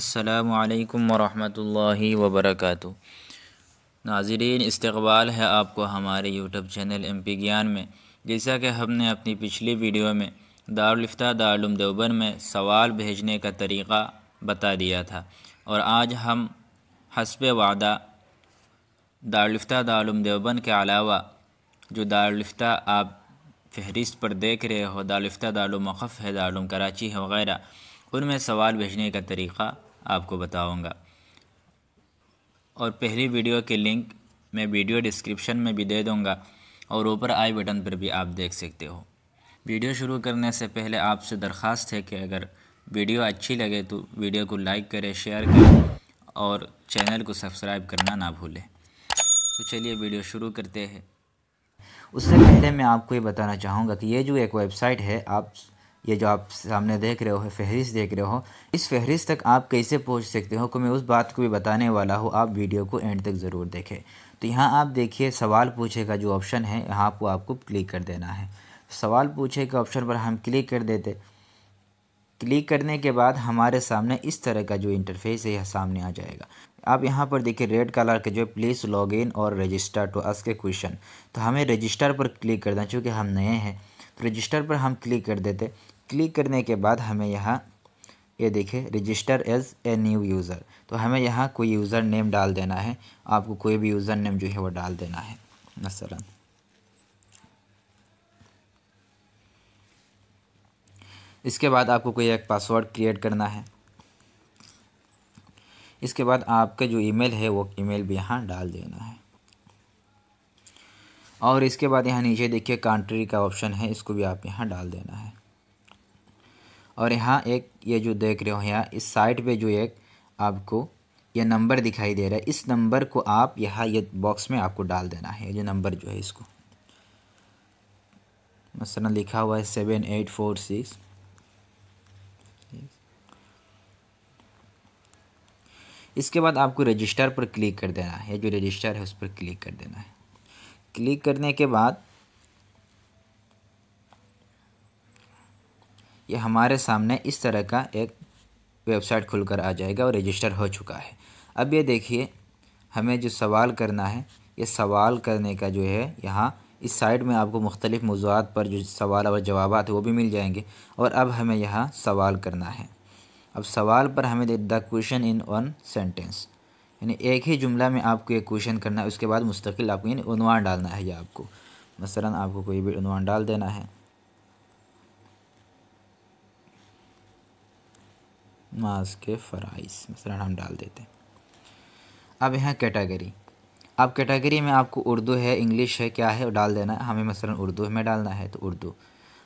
असलकम वरहमल वबरक नाजरीन इस्तबाल है आपको हमारे यूट्यूब चैनल एम पी ज्ञान में जैसा कि हमने अपनी पिछली वीडियो में दारफ्ता दारुम देवबन में सवाल भेजने का तरीक़ा बता दिया था और आज हम हसब वादा दारफ्त दारुम देवबन के अलावा जो दारुलफ्ता आप फहरिस्त पर देख रहे हो दारुलफ्ता दारुल है दारुम कराची है वगैरह उनमें सवाल भेजने का तरीक़ा आपको बताऊंगा और पहली वीडियो के लिंक मैं वीडियो डिस्क्रिप्शन में भी दे दूंगा और ऊपर आई बटन पर भी आप देख सकते हो वीडियो शुरू करने से पहले आपसे दरख्वास्त है कि अगर वीडियो अच्छी लगे तो वीडियो को लाइक करें शेयर करें और चैनल को सब्सक्राइब करना ना भूलें तो चलिए वीडियो शुरू करते हैं उससे पहले मैं आपको ये बताना चाहूँगा कि ये जो एक वेबसाइट है आप ये जो आप सामने देख रहे हो फहरिस्त देख रहे हो इस फहरिस्त तक आप कैसे पहुंच सकते हो कि मैं उस बात को भी बताने वाला हूँ आप वीडियो को एंड तक ज़रूर देखें तो यहाँ आप देखिए सवाल पूछे का जो ऑप्शन है यहाँ को आपको क्लिक कर देना है सवाल पूछे के ऑप्शन पर हम क्लिक कर देते क्लिक करने के बाद हमारे सामने इस तरह का जो इंटरफेस है यह सामने आ जाएगा आप यहाँ पर देखिए रेड कलर के जो प्लीज़ लॉग इन और रजिस्टर टू अस के क्वेश्चन तो हमें रजिस्टर पर क्लिक करना चूँकि हम नए हैं तो रजिस्टर पर हम क्लिक कर देते क्लिक करने के बाद हमें यहाँ ये यह देखे register as a new user तो हमें यहाँ कोई यूज़र नेम डाल देना है आपको कोई भी यूज़र नेम जो है वो डाल देना है मसला इसके बाद आपको कोई एक पासवर्ड क्रिएट करना है इसके बाद आपका जो ईमेल है वो ईमेल भी यहाँ डाल देना है और इसके बाद यहाँ नीचे देखिए कंट्री का ऑप्शन है इसको भी आप यहाँ डाल देना है और यहाँ एक ये जो देख रहे हो यहाँ इस साइड पे जो एक आपको ये नंबर दिखाई दे रहा है इस नंबर को आप यहाँ ये बॉक्स में आपको डाल देना है जो नंबर जो है इसको मसलन लिखा हुआ है सेवन एट फोर सिक्स इसके बाद आपको रजिस्टर पर क्लिक कर देना है जो रजिस्टर है उस पर क्लिक कर देना है क्लिक करने के बाद ये हमारे सामने इस तरह का एक वेबसाइट खुलकर आ जाएगा और रजिस्टर हो चुका है अब ये देखिए हमें जो सवाल करना है ये सवाल करने का जो है यहाँ इस साइड में आपको मुख्तलिफ़ मौजूद पर जो सवाल और जवाब है वो भी मिल जाएंगे और अब हमें यहाँ सवाल करना है अब सवाल पर हमें the question in one sentence यानी एक ही जुमला में आपको ये क्वेश्चन करना है उसके बाद मुस्तकिल आपको यानी उनवान डालना है या आपको मसला आपको कोई भी उनवान डाल देना है माज के फ़राइज मसला हम डाल देते हैं अब यहाँ कैटेगरी अब कैटेगरी में आपको उर्दू है इंग्लिश है क्या है डाल देना है हमें मसला उर्दू में डालना है तो उर्दू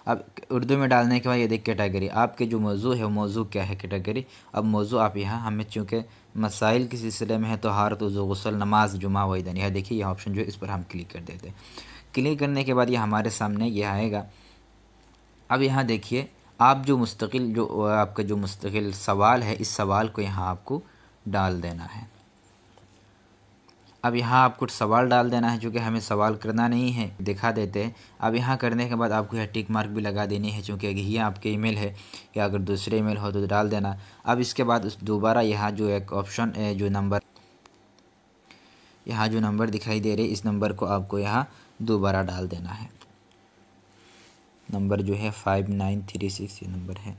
अब उर्दू में डालने के बाद ये देख कैटेगरी आपके जो मौजू है मौजू क्या है कैटेगरी अब मौजू आप यहाँ हमें चूँकि मसाइल के सिलसिले में है तो हार तो गसल नमाज जुमा वहीदन यह देखिए यह ऑप्शन जो इस पर हम क्लिक कर देते हैं क्लिक करने के बाद ये हमारे सामने यह आएगा अब यहाँ देखिए आप जो मुस्तकिल जो आपका जो मुस्तकिल सवाल है इस सवाल को यहाँ आपको डाल देना है अब यहाँ आपको सवाल डाल देना है चूँकि हमें सवाल करना नहीं है दिखा देते हैं अब यहाँ करने के बाद आपको यह टिक मार्क भी लगा देनी है चूँकि ये आपके ईमेल है या अगर दूसरे ईमेल हो तो डाल देना अब इसके बाद उस दोबारा यहाँ जो एक ऑप्शन जो नंबर यहाँ जो नंबर दिखाई दे रही इस नंबर को आपको यहाँ दोबारा डाल देना है नंबर जो है फाइव नाइन थ्री सिक्स ये नंबर है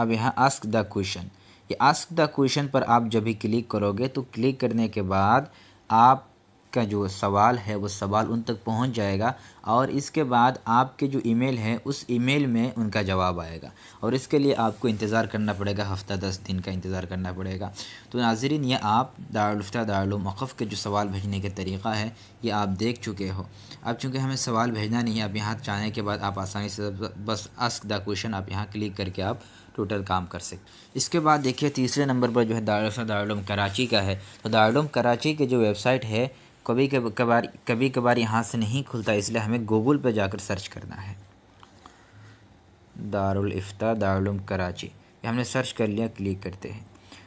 अब यहाँ आस्क द क्वेश्चन ये आस्क द क्वेश्चन पर आप जब भी क्लिक करोगे तो क्लिक करने के बाद आप का जो सवाल है वो सवाल उन तक पहुंच जाएगा और इसके बाद आपके जो ईमेल है उस ईमेल में उनका जवाब आएगा और इसके लिए आपको इंतज़ार करना पड़ेगा हफ़्ता दस दिन का इंतज़ार करना पड़ेगा तो नाजरीन ये आप दारुलफ्ता दारुलमक़फ़ के जो सवाल भेजने का तरीक़ा है ये आप देख चुके हो अब चूँकि हमें सवाल भेजना नहीं है अब यहाँ जाने के बाद आप आसानी से बस अस्क द क्वेश्चन आप यहाँ क्लिक करके आप टोटल काम कर सकते इसके बाद देखिए तीसरे नंबर पर जो है दारुलफ्ता दारुलम कराची का है तो दारुलम कराची की जो वेबसाइट है कभी कभार कभी कभार यहाँ से नहीं खुलता इसलिए हमें गूगल पर जाकर सर्च करना है दारुल इफ्ता दारुलम कराची ये हमने सर्च कर लिया क्लिक करते हैं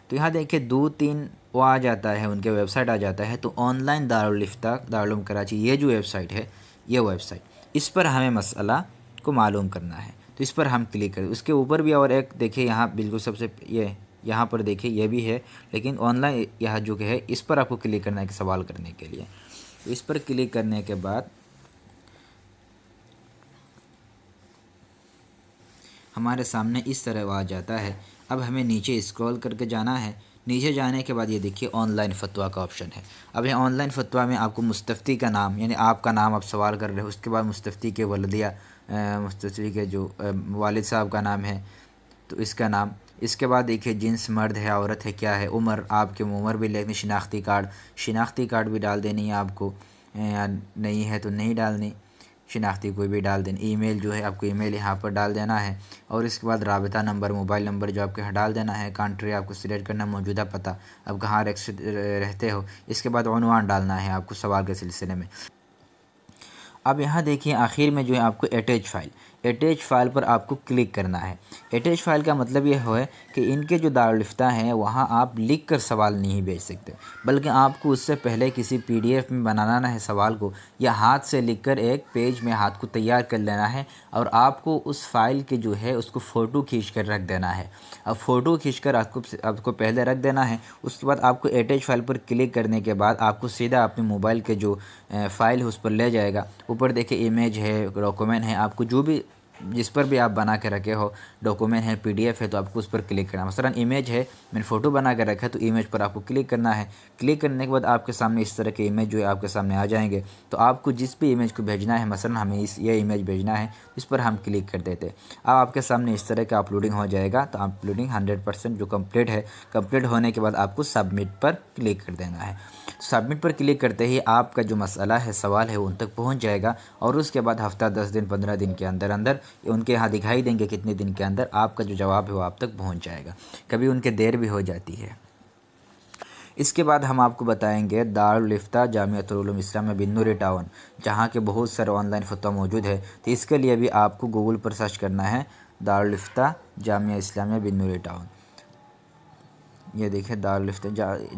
तो यहाँ देखिए दो तीन वो आ जाता है उनके वेबसाइट आ जाता है तो ऑनलाइन दारुल इफ्ता दारुलम कराची ये जो वेबसाइट है ये वेबसाइट इस पर हमें मसला को मालूम करना है तो इस पर हम क्लिक करें उसके ऊपर भी और एक देखिए यहाँ बिल्कुल सबसे ये यहाँ पर देखिए यह भी है लेकिन ऑनलाइन यह जो है इस पर आपको क्लिक करना है सवाल करने के लिए तो इस पर क्लिक करने के बाद हमारे सामने इस तरह आ जाता है अब हमें नीचे स्क्रॉल करके जाना है नीचे जाने के बाद ये देखिए ऑनलाइन फतवा का ऑप्शन है अब ये ऑनलाइन फतवा में आपको मुस्तफ़ी का नाम यानी आपका नाम आप सवाल कर रहे हो उसके बाद मुस्तफ़ी के वलदिया मुस्तफ़ी के जो वालिद साहब का नाम है तो इसका नाम इसके बाद देखिए जिन्स मर्द है औरत है क्या है उम्र आपके उम्र भी लेनी शिनाख्ती कार्ड शिनाख्ती कार्ड भी डाल देनी है आपको नहीं है तो नहीं डालनी शिनाख्ती कोई भी डाल ई ईमेल जो है आपको ईमेल यहाँ पर डाल देना है और इसके बाद रबता नंबर मोबाइल नंबर जो आपके यहाँ डाल देना है कंट्री आपको सिलेक्ट करना मौजूदा पता आप कहाँ रहते हो इसके बाद ऑनवान डालना है आपको सवाल के सिलसिले में अब यहाँ देखिए आखिर में जो है आपको अटैच फाइल अटैच फाइल पर आपको क्लिक करना है अटैच फाइल का मतलब यह है कि इनके जो दारुलफ्ता हैं वहाँ आप लिख कर सवाल नहीं भेज सकते बल्कि आपको उससे पहले किसी पीडीएफ में बनाना है सवाल को या हाथ से लिख कर एक पेज में हाथ को तैयार कर लेना है और आपको उस फाइल के जो है उसको फ़ोटो खींच कर रख देना है अब फ़ोटो खींच कर आपको आपको पहले रख देना है उसके बाद आपको एटैच फाइल पर क्लिक करने के बाद आपको सीधा अपने मोबाइल के जो फ़ाइल है उस पर ले जाएगा ऊपर देखे इमेज है डॉक्यूमेंट है आपको जो भी जिस पर भी आप बना के रखे हो डॉक्यूमेंट है पीडीएफ है तो आपको उस पर क्लिक करना है इमेज है मैंने फ़ोटो बना के रखा है तो इमेज पर आपको क्लिक करना है क्लिक करने के बाद आपके सामने इस तरह के इमेज जो है आपके सामने आ जाएंगे तो आपको जिस भी इमेज को भेजना है मसला हमें इस ये इमेज भेजना है इस पर हम क्लिक कर देते अब आपके सामने इस तरह का अपलोडिंग हो जाएगा तो अपलोडिंग हंड्रेड जो कम्प्लीट है कम्प्लीट होने के बाद आपको सबमिट पर क्लिक कर देना है सबमिट पर क्लिक करते ही आपका जो मसला है सवाल है उन तक पहुँच जाएगा और उसके बाद हफ्ता दस दिन पंद्रह दिन के अंदर अंदर उनके यहाँ दिखाई देंगे कितने दिन के अंदर आपका जो जवाब है वो आप तक पहुँच जाएगा कभी उनके देर भी हो जाती है इसके बाद हम आपको बताएंगे दारुलफ्ता जामियातम इस्लाम बिन्नूर टाउन जहाँ के बहुत सारे ऑनलाइन फतवा मौजूद है तो इसके लिए भी आपको गूगल पर सर्च करना है दारुलफ्ता जामिया इस्लामिया बिन्नूर टाउन ये देखिए दारुलफ्त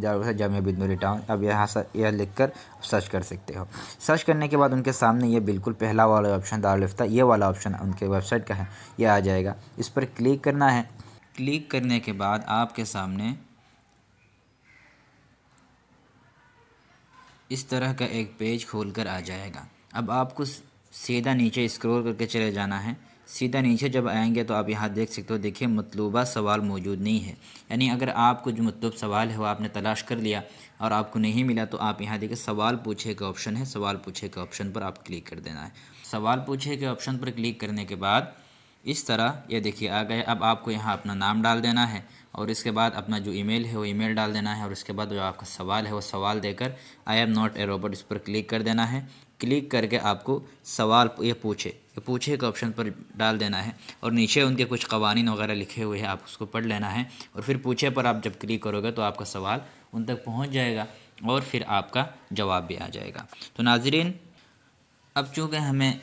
दारुल जामिया बिंदूरी टाउन अब यहाँ यह लिख कर सर्च कर सकते हो सर्च करने के बाद उनके सामने ये बिल्कुल पहला वाला ऑप्शन दारुलफ्ता ये वाला ऑप्शन उनके वेबसाइट का है ये आ जाएगा इस पर क्लिक करना है क्लिक करने के बाद आपके सामने इस तरह का एक पेज खोल कर आ जाएगा अब आपको सीधा नीचे स्क्रॉल करके चले जाना है सीधा नीचे जब आएंगे तो आप यहाँ देख सकते हो देखिए मतलूबा सवाल मौजूद नहीं है यानी अगर आपको जो मतलब सवाल है वो आपने तलाश कर लिया और आपको नहीं मिला तो आप यहाँ देखिए सवाल पूछे का ऑप्शन है सवाल पूछे के ऑप्शन पर आप क्लिक कर देना है सवाल पूछे के ऑप्शन पर क्लिक करने के बाद इस तरह ये देखिए आ गए अब आपको यहाँ अपना नाम डाल देना है और इसके बाद अपना जो ईमेल है वो ईमेल डाल देना है और इसके बाद जो आपका सवाल है वो सवाल देकर I am not a robot इस पर क्लिक कर देना है क्लिक करके आपको सवाल ये पूछे ये पूछे के ऑप्शन पर डाल देना है और नीचे उनके कुछ कवानी वगैरह लिखे हुए हैं आप उसको पढ़ लेना है और फिर पूछे पर आप जब क्लिक करोगे तो आपका सवाल उन तक पहुँच जाएगा और फिर आपका जवाब भी आ जाएगा तो नाजरीन अब चूँकि हमें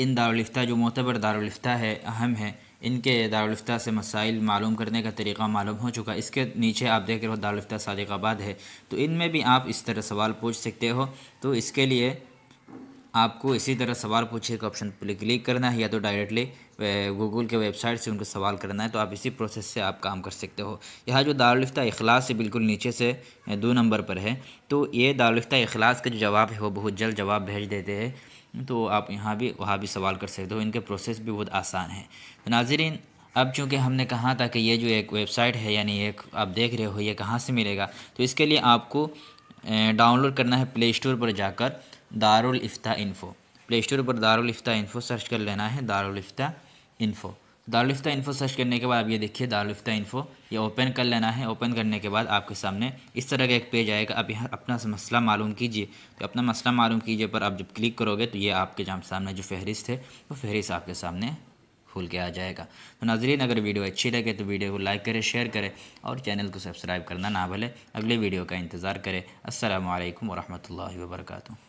इन दारफ्ता जो मोतबर दारफ्ता है अहम है इनके दारफ्ता से मसाइल मालूम करने का तरीका मालूम हो चुका इसके नीचे आप देख रहे हो दारफ्ता सदकाबाद है तो इनमें भी आप इस तरह सवाल पूछ सकते हो तो इसके लिए आपको इसी तरह सवाल पूछिए का ऑप्शन पर क्लिक करना है या तो डायरेक्टली गूगल के वेबसाइट से उनको सवाल करना है तो आप इसी प्रोसेस से आप काम कर सकते हो यहाँ जो दारुलफ्ता अखलास से बिल्कुल नीचे से दो नंबर पर है तो ये दारुलफ्ता अखलास का जो जवाब है वो बहुत जल्द जवाब भेज देते हैं तो आप यहाँ भी वहाँ भी सवाल कर सकते हो इनके प्रोसेस भी बहुत आसान है तो नाजरीन अब चूँकि हमने कहा था कि ये जो एक वेबसाइट है यानी एक आप देख रहे हो ये कहाँ से मिलेगा तो इसके लिए आपको डाउनलोड करना है प्ले स्टोर पर जाकर Darul Ifta info play store पर दारुल इफ्ता इन्फो सर्च कर लेना है Darul Ifta info Darul Ifta info search करने के बाद आप ये देखिए दारुल इफ्ता इन्फो ये ओपन कर लेना है ओपन करने के बाद आपके सामने इस तरह का एक पेज आएगा आप यहाँ अपना मसला मालूम कीजिए तो अपना मसला मालूम कीजिए पर आप जब क्लिक करोगे तो ये आपके जहाँ सामने जो फहरिस्त है वो फहरिस्त आपके सामने खुल के आ जाएगा तो नाजरीन अगर वीडियो अच्छी लगे तो वीडियो को लाइक करें शेयर करें और चैनल को सब्सक्राइब करना ना भूलें अगले वीडियो का इंतज़ार करें असल वरहमल वर्का